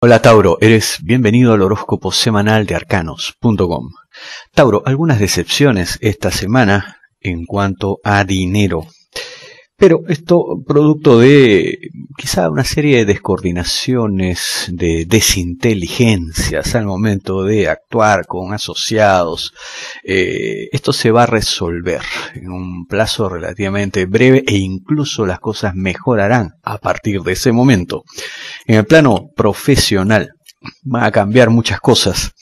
Hola Tauro, eres bienvenido al horóscopo semanal de arcanos.com. Tauro, algunas decepciones esta semana en cuanto a dinero. Pero esto producto de quizá una serie de descoordinaciones, de desinteligencias al momento de actuar con asociados. Eh, esto se va a resolver en un plazo relativamente breve e incluso las cosas mejorarán a partir de ese momento en el plano profesional van a cambiar muchas cosas.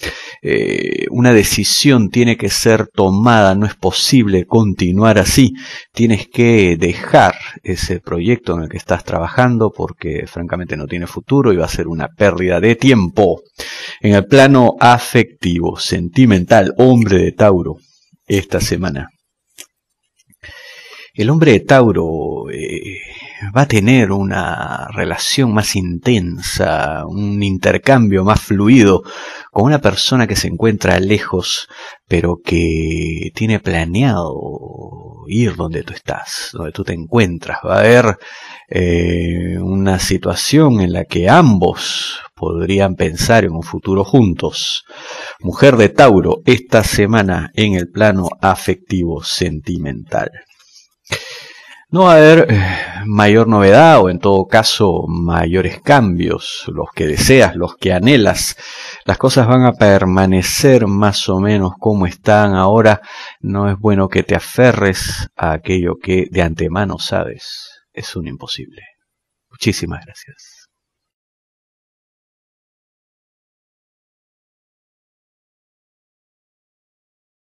Eh, una decisión tiene que ser tomada, no es posible continuar así. Tienes que dejar ese proyecto en el que estás trabajando porque francamente no tiene futuro y va a ser una pérdida de tiempo. En el plano afectivo, sentimental, hombre de Tauro, esta semana. El hombre de Tauro eh, va a tener una relación más intensa, un intercambio más fluido con una persona que se encuentra lejos, pero que tiene planeado ir donde tú estás, donde tú te encuentras. Va a haber eh, una situación en la que ambos podrían pensar en un futuro juntos. Mujer de Tauro, esta semana en el plano afectivo sentimental. No va a haber eh, mayor novedad o en todo caso mayores cambios, los que deseas, los que anhelas. Las cosas van a permanecer más o menos como están ahora. No es bueno que te aferres a aquello que de antemano sabes es un imposible. Muchísimas gracias.